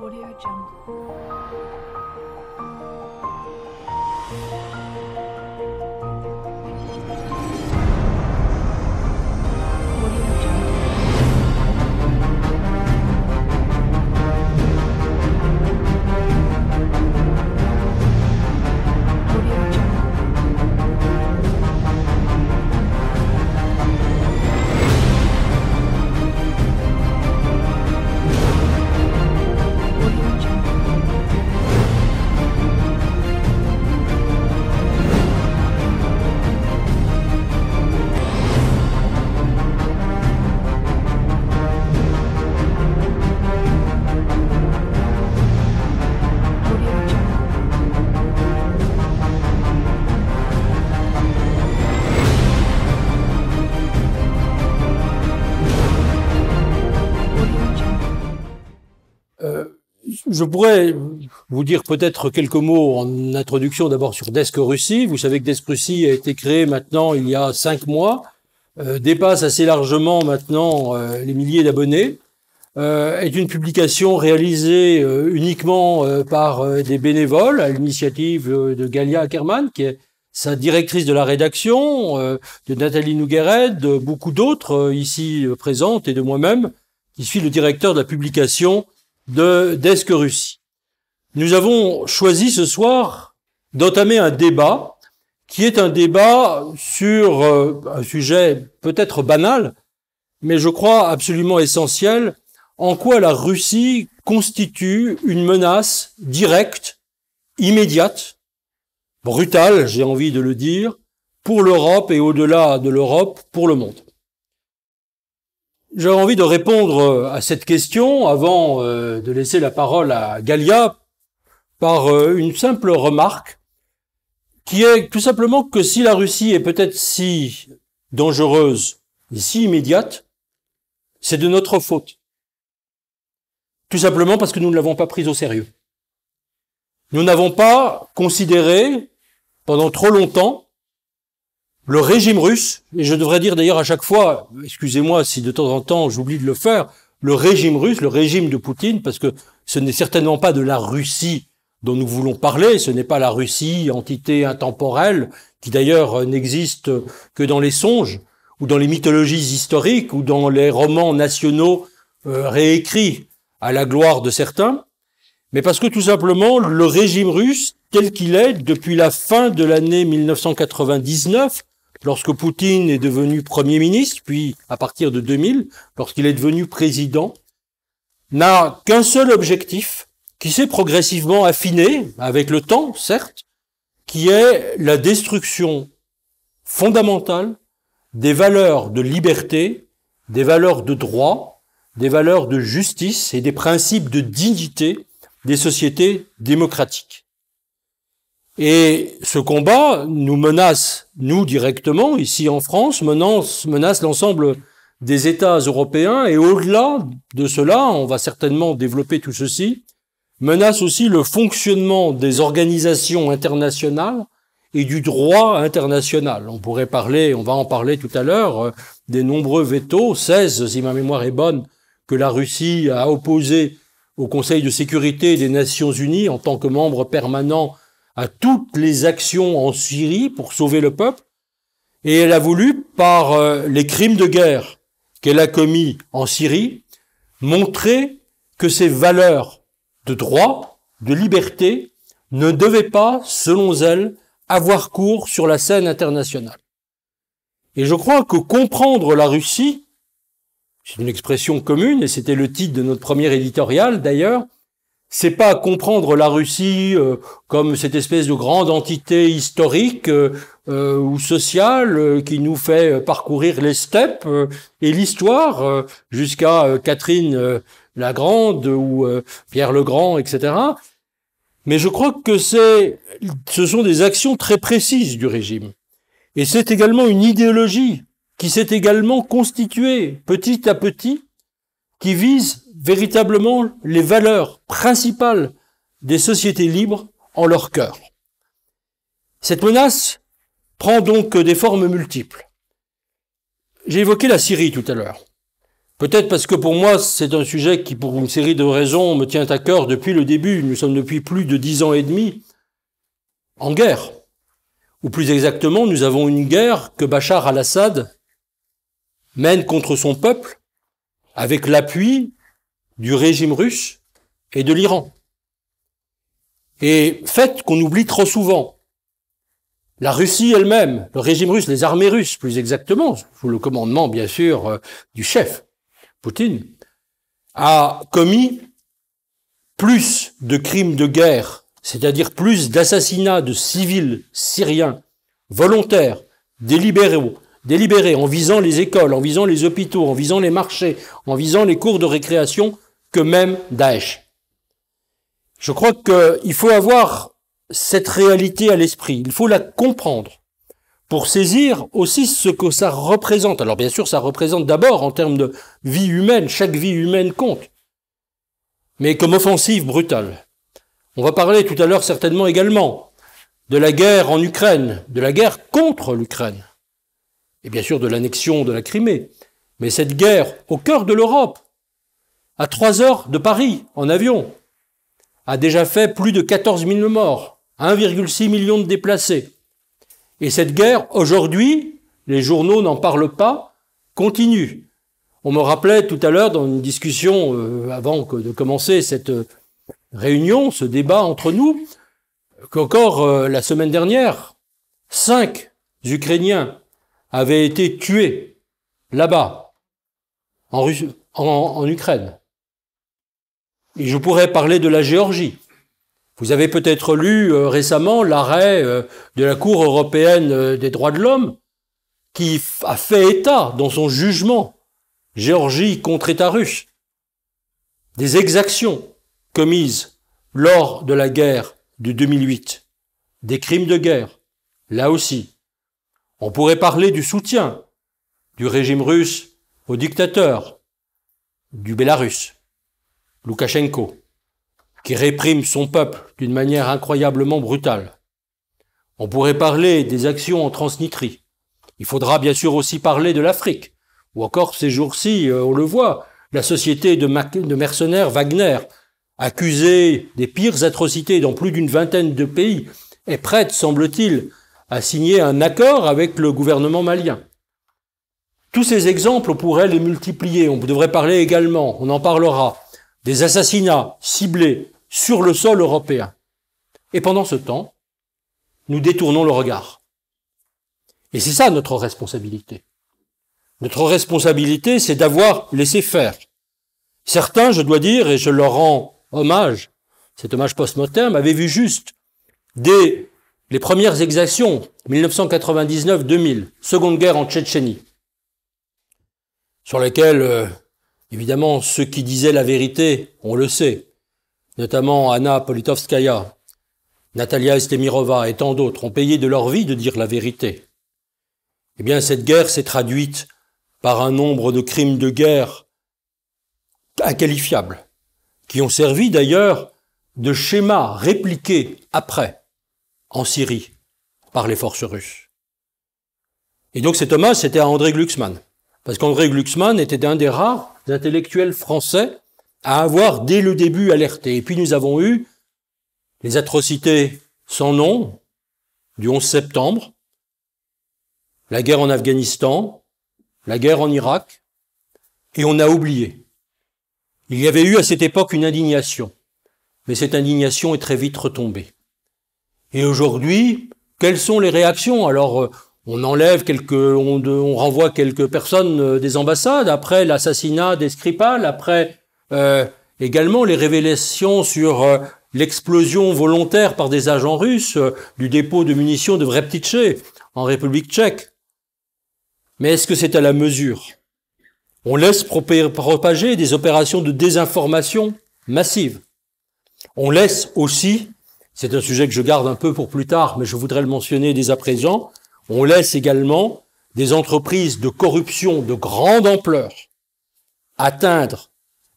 Audio Jungle. je pourrais vous dire peut-être quelques mots en introduction d'abord sur Desk Russie. Vous savez que Desk Russie a été créé maintenant il y a cinq mois, euh, dépasse assez largement maintenant euh, les milliers d'abonnés, euh, est une publication réalisée euh, uniquement euh, par des bénévoles à l'initiative de Galia Ackerman, qui est sa directrice de la rédaction, de Nathalie Nougueret, de beaucoup d'autres ici présentes et de moi-même, qui suis le directeur de la publication de d'Esque Russie. Nous avons choisi ce soir d'entamer un débat qui est un débat sur euh, un sujet peut-être banal, mais je crois absolument essentiel, en quoi la Russie constitue une menace directe, immédiate, brutale, j'ai envie de le dire, pour l'Europe et au-delà de l'Europe, pour le monde. J'ai envie de répondre euh, à cette question avant euh, de laisser la parole à Galia par euh, une simple remarque qui est tout simplement que si la Russie est peut-être si dangereuse et si immédiate, c'est de notre faute. Tout simplement parce que nous ne l'avons pas prise au sérieux. Nous n'avons pas considéré pendant trop longtemps le régime russe, et je devrais dire d'ailleurs à chaque fois, excusez-moi si de temps en temps j'oublie de le faire, le régime russe, le régime de Poutine, parce que ce n'est certainement pas de la Russie dont nous voulons parler, ce n'est pas la Russie, entité intemporelle, qui d'ailleurs n'existe que dans les songes, ou dans les mythologies historiques, ou dans les romans nationaux euh, réécrits à la gloire de certains, mais parce que tout simplement le régime russe, tel qu'il est depuis la fin de l'année 1999, lorsque Poutine est devenu Premier ministre, puis à partir de 2000, lorsqu'il est devenu président, n'a qu'un seul objectif, qui s'est progressivement affiné, avec le temps, certes, qui est la destruction fondamentale des valeurs de liberté, des valeurs de droit, des valeurs de justice et des principes de dignité des sociétés démocratiques. Et ce combat nous menace, nous directement, ici en France, menace, menace l'ensemble des États européens, et au-delà de cela, on va certainement développer tout ceci, menace aussi le fonctionnement des organisations internationales et du droit international. On pourrait parler, on va en parler tout à l'heure, euh, des nombreux vétos, 16 si ma mémoire est bonne, que la Russie a opposé au Conseil de sécurité des Nations Unies en tant que membre permanent à toutes les actions en Syrie pour sauver le peuple, et elle a voulu, par euh, les crimes de guerre qu'elle a commis en Syrie, montrer que ses valeurs de droit, de liberté, ne devaient pas, selon elle, avoir cours sur la scène internationale. Et je crois que comprendre la Russie, c'est une expression commune, et c'était le titre de notre premier éditorial d'ailleurs, c'est pas comprendre la Russie euh, comme cette espèce de grande entité historique euh, euh ou sociale euh, qui nous fait parcourir les steppes et l'histoire jusqu'à Catherine la Grande ou Pierre le Grand, etc. Mais je crois que c'est, ce sont des actions très précises du régime. Et c'est également une idéologie qui s'est également constituée petit à petit, qui vise véritablement les valeurs principales des sociétés libres en leur cœur. Cette menace prend donc des formes multiples. J'ai évoqué la Syrie tout à l'heure. Peut-être parce que pour moi, c'est un sujet qui, pour une série de raisons, me tient à cœur depuis le début. Nous sommes depuis plus de dix ans et demi en guerre. Ou plus exactement, nous avons une guerre que Bachar al-Assad mène contre son peuple, avec l'appui du régime russe et de l'Iran. Et fait qu'on oublie trop souvent, la Russie elle-même, le régime russe, les armées russes plus exactement, sous le commandement bien sûr euh, du chef, Poutine, a commis plus de crimes de guerre, c'est-à-dire plus d'assassinats de civils syriens volontaires, délibérés, délibérés en visant les écoles, en visant les hôpitaux, en visant les marchés, en visant les cours de récréation que même Daesh. Je crois qu'il faut avoir cette réalité à l'esprit, il faut la comprendre pour saisir aussi ce que ça représente. Alors bien sûr, ça représente d'abord en termes de vie humaine, chaque vie humaine compte, mais comme offensive brutale. On va parler tout à l'heure certainement également de la guerre en Ukraine, de la guerre contre l'Ukraine, et bien sûr de l'annexion de la Crimée. Mais cette guerre au cœur de l'Europe, à 3 heures de Paris, en avion, a déjà fait plus de 14 000 morts, 1,6 million de déplacés. Et cette guerre, aujourd'hui, les journaux n'en parlent pas, continue. On me rappelait tout à l'heure dans une discussion, euh, avant que de commencer cette euh, réunion, ce débat entre nous, qu'encore euh, la semaine dernière, cinq Ukrainiens avaient été tués là-bas, en Ukraine. Et je pourrais parler de la Géorgie. Vous avez peut-être lu euh, récemment l'arrêt euh, de la Cour européenne euh, des droits de l'homme qui a fait état dans son jugement Géorgie contre État russe des exactions commises lors de la guerre de 2008, des crimes de guerre, là aussi. On pourrait parler du soutien du régime russe au dictateur du Bélarus. Loukachenko, qui réprime son peuple d'une manière incroyablement brutale. On pourrait parler des actions en transnitrie. Il faudra bien sûr aussi parler de l'Afrique, ou encore ces jours-ci, euh, on le voit, la société de, de mercenaires Wagner, accusée des pires atrocités dans plus d'une vingtaine de pays, est prête, semble-t-il, à signer un accord avec le gouvernement malien. Tous ces exemples, on pourrait les multiplier. On devrait parler également, on en parlera, des assassinats ciblés sur le sol européen. Et pendant ce temps, nous détournons le regard. Et c'est ça notre responsabilité. Notre responsabilité, c'est d'avoir laissé faire. Certains, je dois dire, et je leur rends hommage, cet hommage post-mortem, m'avaient vu juste dès les premières exactions, 1999-2000, Seconde Guerre en Tchétchénie, sur lesquelles... Euh, Évidemment, ceux qui disaient la vérité, on le sait, notamment Anna Politovskaya, Natalia Estemirova et tant d'autres, ont payé de leur vie de dire la vérité. Eh bien, cette guerre s'est traduite par un nombre de crimes de guerre inqualifiables, qui ont servi d'ailleurs de schéma répliqué après, en Syrie, par les forces russes. Et donc cet Thomas, c'était à André Glucksmann. Parce qu'André Glucksmann était un des rares intellectuels français à avoir dès le début alerté. Et puis nous avons eu les atrocités sans nom du 11 septembre, la guerre en Afghanistan, la guerre en Irak, et on a oublié. Il y avait eu à cette époque une indignation, mais cette indignation est très vite retombée. Et aujourd'hui, quelles sont les réactions Alors, euh, on enlève quelques, on, renvoie quelques personnes euh, des ambassades après l'assassinat des après euh, également les révélations sur euh, l'explosion volontaire par des agents russes du dépôt de munitions de Vreptice en République tchèque. Mais est-ce que c'est à la mesure On laisse propager des opérations de désinformation massives. On laisse aussi, c'est un sujet que je garde un peu pour plus tard, mais je voudrais le mentionner dès à présent, on laisse également des entreprises de corruption de grande ampleur atteindre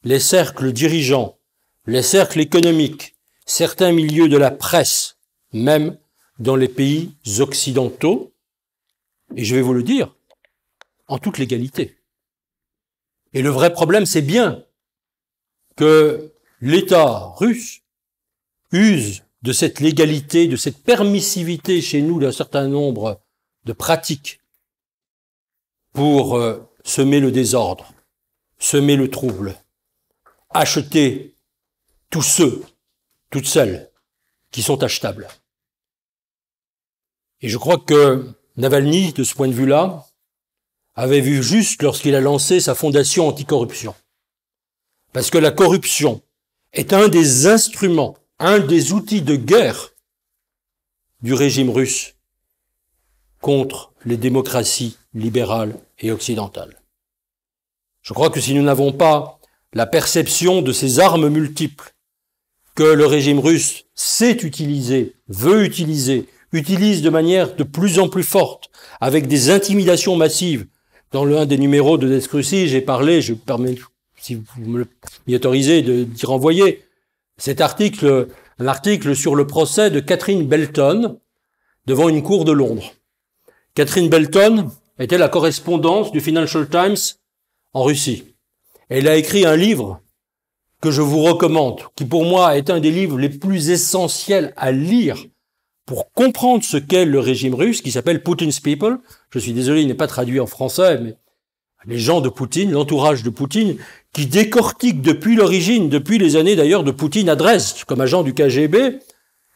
les cercles dirigeants, les cercles économiques, certains milieux de la presse, même dans les pays occidentaux, et je vais vous le dire, en toute légalité. Et le vrai problème, c'est bien que l'État russe use de cette légalité, de cette permissivité chez nous d'un certain nombre de pratiques pour euh, semer le désordre, semer le trouble, acheter tous ceux, toutes celles qui sont achetables. Et je crois que Navalny, de ce point de vue-là, avait vu juste lorsqu'il a lancé sa fondation anticorruption. Parce que la corruption est un des instruments, un des outils de guerre du régime russe contre les démocraties libérales et occidentales. Je crois que si nous n'avons pas la perception de ces armes multiples que le régime russe sait utiliser, veut utiliser, utilise de manière de plus en plus forte, avec des intimidations massives. Dans l'un des numéros de Descruci, j'ai parlé, je permets, si vous me m'y autorisez, d'y renvoyer, cet article, l'article sur le procès de Catherine Belton devant une cour de Londres. Catherine Belton était la correspondante du Financial Times en Russie. Elle a écrit un livre que je vous recommande, qui pour moi est un des livres les plus essentiels à lire pour comprendre ce qu'est le régime russe, qui s'appelle Putin's People. Je suis désolé, il n'est pas traduit en français, mais les gens de Poutine, l'entourage de Poutine, qui décortique depuis l'origine, depuis les années d'ailleurs de Poutine à Dresde, comme agent du KGB,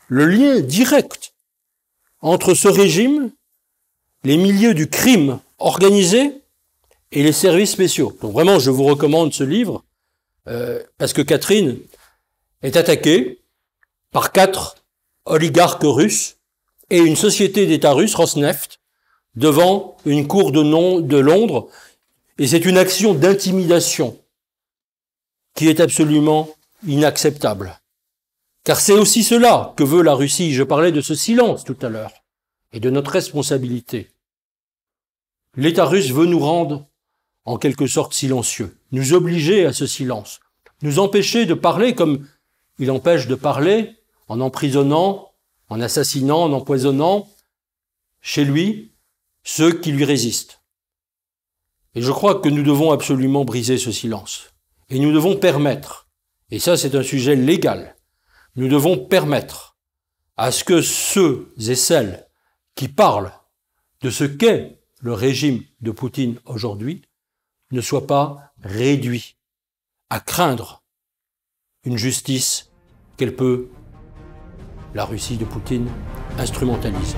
le lien direct entre ce régime les milieux du crime organisé et les services spéciaux. Donc vraiment, je vous recommande ce livre, euh, parce que Catherine est attaquée par quatre oligarques russes et une société d'État russe, Rosneft, devant une cour de, de Londres. Et c'est une action d'intimidation qui est absolument inacceptable. Car c'est aussi cela que veut la Russie. Je parlais de ce silence tout à l'heure et de notre responsabilité l'État russe veut nous rendre en quelque sorte silencieux, nous obliger à ce silence, nous empêcher de parler comme il empêche de parler en emprisonnant, en assassinant, en empoisonnant chez lui ceux qui lui résistent. Et je crois que nous devons absolument briser ce silence. Et nous devons permettre, et ça c'est un sujet légal, nous devons permettre à ce que ceux et celles qui parlent de ce qu'est le régime de Poutine aujourd'hui ne soit pas réduit à craindre une justice qu'elle peut, la Russie de Poutine, instrumentaliser.